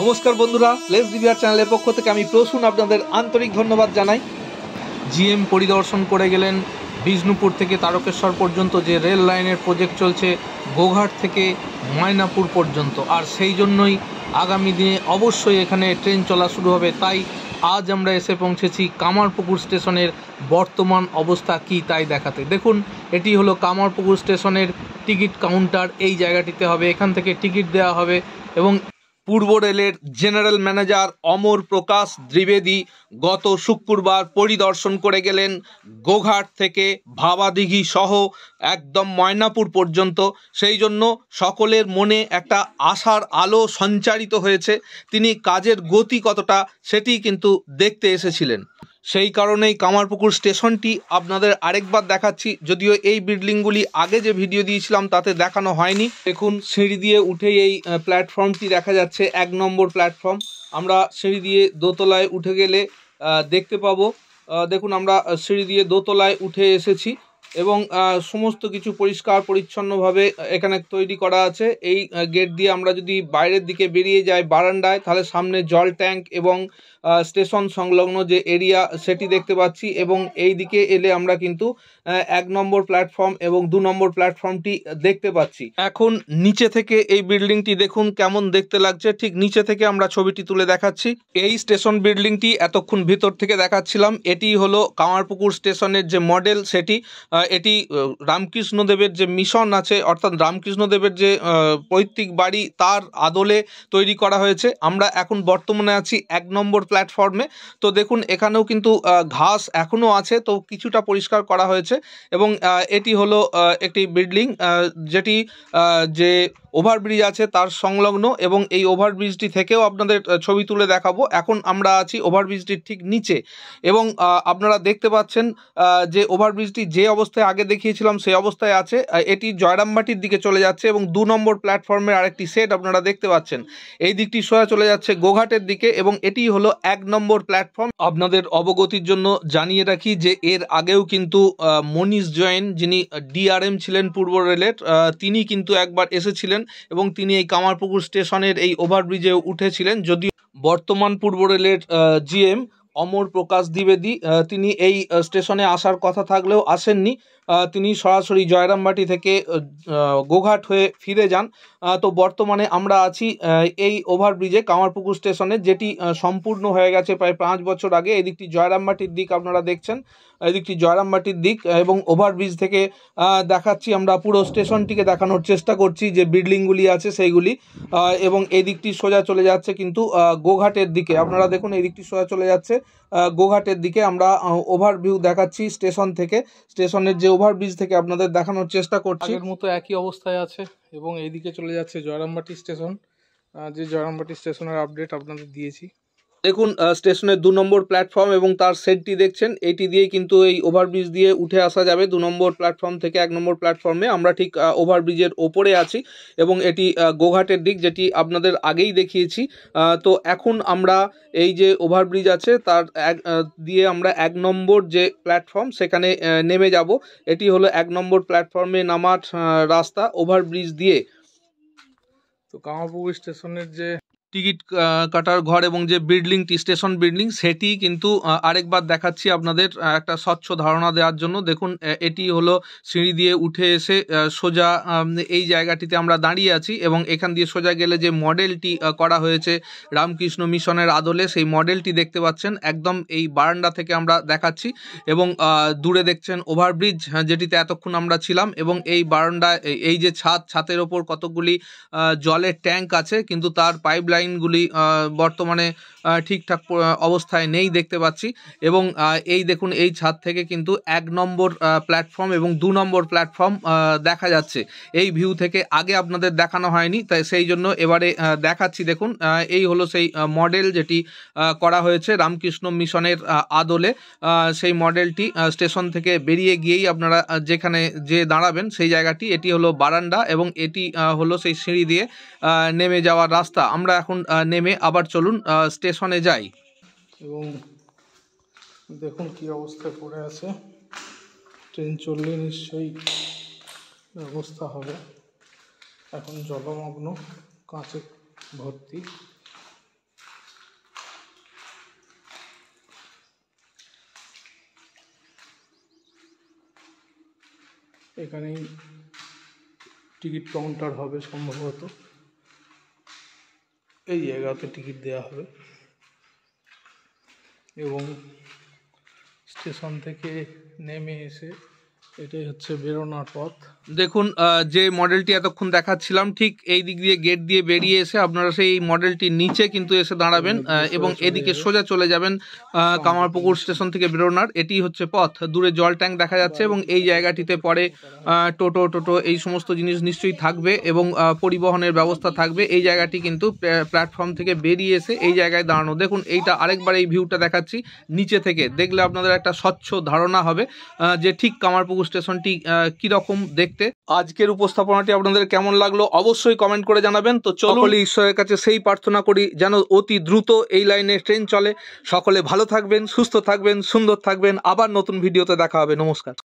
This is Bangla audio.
নমস্কার বন্ধুরা প্লেস ডিভিআর চ্যানেলের পক্ষ থেকে আমি প্রসূন আপনাদের আন্তরিক ধন্যবাদ জানাই জিএম পরিদর্শন করে গেলেন বিষ্ণুপুর থেকে তারকেশ্বর পর্যন্ত যে রেল লাইনের প্রজেক্ট চলছে গোঘাট থেকে ময়নাপুর পর্যন্ত আর সেই জন্যই আগামী দিনে অবশ্যই এখানে ট্রেন চলা শুরু হবে তাই আজ আমরা এসে পৌঁছেছি কামারপুকুর স্টেশনের বর্তমান অবস্থা কি তাই দেখাতে দেখুন এটি হলো কামারপুকুর স্টেশনের টিকিট কাউন্টার এই জায়গাটিতে হবে এখান থেকে টিকিট দেওয়া হবে এবং পূর্ব রেলের জেনারেল ম্যানেজার অমর প্রকাশ দ্বিবেদী গত শুক্রবার পরিদর্শন করে গেলেন গোঘাট থেকে ভাবাদিঘি সহ একদম ময়নাপুর পর্যন্ত সেই জন্য সকলের মনে একটা আশার আলো সঞ্চারিত হয়েছে তিনি কাজের গতি কতটা সেটি কিন্তু দেখতে এসেছিলেন সেই কারণেই কামারপুকুর স্টেশনটি আপনাদের আরেকবার দেখাচ্ছি যদিও এই বিল্ডিংগুলি আগে যে ভিডিও দিয়েছিলাম তাতে দেখানো হয়নি দেখুন সিঁড়ি দিয়ে উঠেই এই প্ল্যাটফর্মটি দেখা যাচ্ছে এক নম্বর প্ল্যাটফর্ম আমরা সিঁড়ি দিয়ে দোতলায় উঠে গেলে দেখতে পাবো দেখুন আমরা সিঁড়ি দিয়ে দোতলায় উঠে এসেছি এবং সমস্ত কিছু পরিষ্কার পরিচ্ছন্নভাবে এখানে তৈরি করা আছে এই গেট দিয়ে আমরা যদি বাইরের দিকে বেরিয়ে যাই বারান্দায় তাহলে সামনে জল ট্যাঙ্ক এবং স্টেশন সংলগ্ন যে এরিয়া সেটি দেখতে পাচ্ছি এবং এই দিকে এলে আমরা কিন্তু এক নম্বর প্ল্যাটফর্ম এবং দু নম্বর প্ল্যাটফর্মটি দেখতে পাচ্ছি এখন নিচে থেকে এই বিল্ডিংটি দেখুন কেমন দেখতে লাগছে ঠিক নিচে থেকে আমরা ছবিটি তুলে দেখাচ্ছি এই স্টেশন বিল্ডিংটি এতক্ষণ ভিতর থেকে দেখাচ্ছিলাম এটি হলো কামারপুকুর স্টেশনের যে মডেল সেটি এটি রামকৃষ্ণদেবের যে মিশন আছে অর্থাৎ রামকৃষ্ণদেবের যে পৈতৃক বাড়ি তার আদলে তৈরি করা হয়েছে আমরা এখন বর্তমানে আছি এক নম্বর প্ল্যাটফর্মে তো দেখুন এখানেও কিন্তু ঘাস এখনও আছে তো কিছুটা পরিষ্কার করা হয়েছে এবং এটি হলো একটি বিল্ডিং যেটি যে ওভারব্রিজ আছে তার সংলগ্ন এবং এই ওভারব্রিজটি থেকেও আপনাদের ছবি তুলে দেখাবো এখন আমরা আছি ওভারব্রিজটির ঠিক নিচে এবং আপনারা দেখতে পাচ্ছেন যে ওভারব্রিজটি যে অবস্থায় আগে দেখিয়েছিলাম সেই অবস্থায় আছে এটি জয়রামবাটির দিকে চলে যাচ্ছে এবং দু নম্বর প্ল্যাটফর্মের আরেকটি সেট আপনারা দেখতে পাচ্ছেন এই দিকটি সোয়া চলে যাচ্ছে গোঘাটের দিকে এবং এটি হলো এক নম্বর প্ল্যাটফর্ম আপনাদের অবগতির জন্য জানিয়ে রাখি যে এর আগেও কিন্তু মনীষ জৈন যিনি ডিআরএম ছিলেন পূর্ব রেলের তিনি কিন্তু একবার এসেছিলেন এবং তিনি এই কামারপুকুর স্টেশনের এই ওভারব্রিজে উঠেছিলেন যদিও বর্তমান পূর্ব রেলের জিএম অমর প্রকাশ দ্বিবেদী তিনি এই স্টেশনে আসার কথা থাকলেও আসেননি তিনি সরাসরি জয়রামবাটি থেকে গোঘাট হয়ে ফিরে যান তো বর্তমানে আমরা আছি এই ওভারব্রিজে কামারপুকুর স্টেশনে যেটি সম্পূর্ণ হয়ে গেছে প্রায় পাঁচ বছর আগে এদিকটি জয়রামবাটির দিক আপনারা দেখছেন এদিকটি জয়রামবাটির দিক এবং ওভারব্রিজ থেকে দেখাচ্ছি আমরা পুরো স্টেশনটিকে দেখানোর চেষ্টা করছি যে বিল্ডিংগুলি আছে সেইগুলি এবং এই দিকটি সোজা চলে যাচ্ছে কিন্তু গোঘাটের দিকে আপনারা দেখুন এই দিকটি সোজা চলে যাচ্ছে গোঘাটের দিকে আমরা ওভারভিউ দেখাচ্ছি স্টেশন থেকে স্টেশনের যে ওভারব্রিজ থেকে আপনাদের দেখানোর চেষ্টা করছি এর মতো একই অবস্থায় আছে এবং এইদিকে চলে যাচ্ছে জয়রামবাটি স্টেশন যে জয়রামবাটি স্টেশনের আপডেট আপনাদের দিয়েছি দেখুন স্টেশনের দু নম্বর প্ল্যাটফর্ম এবং তার সেটটি দেখছেন এটি দিয়ে কিন্তু এই ওভারব্রিজ দিয়ে উঠে আসা যাবে দু নম্বর প্ল্যাটফর্ম থেকে এক নম্বর প্ল্যাটফর্মে আমরা ঠিক ওভারব্রিজের ওপরে আছি এবং এটি গোঘাটের দিক যেটি আপনাদের আগেই দেখিয়েছি তো এখন আমরা এই যে ওভারব্রিজ আছে তার এক দিয়ে আমরা এক নম্বর যে প্ল্যাটফর্ম সেখানে নেমে যাব এটি হলো এক নম্বর প্ল্যাটফর্মে নামার রাস্তা ওভারব্রিজ দিয়ে তো কামারপুকুর স্টেশনের যে টিকিট কাটার ঘর এবং যে বিল্ডিংটি স্টেশন বিল্ডিং সেটি কিন্তু আরেকবার দেখাচ্ছি আপনাদের একটা স্বচ্ছ ধারণা দেওয়ার জন্য দেখুন এটি হলো সিঁড়ি দিয়ে উঠে এসে সোজা এই জায়গাটিতে আমরা দাঁড়িয়ে আছি এবং এখান দিয়ে সোজা গেলে যে মডেলটি করা হয়েছে রামকৃষ্ণ মিশনের আদলে সেই মডেলটি দেখতে পাচ্ছেন একদম এই বারান্দা থেকে আমরা দেখাচ্ছি এবং দূরে দেখছেন ওভারব্রিজ হ্যাঁ, যেটিতে এতক্ষণ আমরা ছিলাম এবং এই বারান্দা এই যে ছাদ ছাতের ওপর কতগুলি জলের ট্যাঙ্ক আছে কিন্তু তার পাইপলাইন লাইনগুলি বর্তমানে ঠিকঠাক অবস্থায় নেই দেখতে পাচ্ছি এবং এই দেখুন এই ছাদ থেকে কিন্তু এক নম্বর প্ল্যাটফর্ম এবং দু নম্বর প্ল্যাটফর্ম দেখা যাচ্ছে এই ভিউ থেকে আগে আপনাদের দেখানো হয়নি তাই সেই জন্য এবারে দেখাচ্ছি দেখুন এই হলো সেই মডেল যেটি করা হয়েছে রামকৃষ্ণ মিশনের আদলে সেই মডেলটি স্টেশন থেকে বেরিয়ে গিয়েই আপনারা যেখানে যে দাঁড়াবেন সেই জায়গাটি এটি হলো বারান্দা এবং এটি হলো সেই সিঁড়ি দিয়ে নেমে যাওয়ার রাস্তা আমরা এখন এখন নেমে আবার চলুন স্টেশনে যাই এবং দেখুন কি অবস্থা পড়ে আছে ট্রেন চললে নিশ্চয়ই ব্যবস্থা হবে এখন জলমগ্ন কাঁচে ভর্তি এখানেই টিকিট কাউন্টার হবে সম্ভবত এই জায়গাতে টিকিট দেওয়া হবে এবং স্টেশন থেকে নেমে এসে এটাই হচ্ছে বেরোনার পথ দেখুন যে মডেলটি এতক্ষণ দেখাচ্ছিলাম ঠিক এই দিক দিয়ে গেট দিয়ে বেরিয়ে এসে আপনারা সেই মডেলটির নিচে কিন্তু এসে দাঁড়াবেন এবং এদিকে সোজা চলে যাবেন আচ্ছা। কামারপুকুর স্টেশন থেকে বেরোনার এটি হচ্ছে পথ দূরে জল ট্যাঙ্ক দেখা যাচ্ছে এবং এই জায়গাটিতে পরে টোটো টোটো এই সমস্ত জিনিস নিশ্চয়ই থাকবে এবং পরিবহনের ব্যবস্থা থাকবে এই জায়গাটি কিন্তু প্ল্যাটফর্ম থেকে বেরিয়ে এসে এই জায়গায় দাঁড়ানো দেখুন এইটা আরেকবার এই ভিউটা দেখাচ্ছি নিচে থেকে দেখলে আপনাদের একটা স্বচ্ছ ধারণা হবে যে ঠিক কামারপুকুর স্টেশনটি কীরকম দেখতে আজকের উপস্থাপনাটি আপনাদের কেমন লাগলো অবশ্যই কমেন্ট করে জানাবেন তো চলি ঈশ্বরের কাছে সেই প্রার্থনা করি যেন অতি দ্রুত এই লাইনে ট্রেন চলে সকলে ভালো থাকবেন সুস্থ থাকবেন সুন্দর থাকবেন আবার নতুন ভিডিওতে দেখা হবে নমস্কার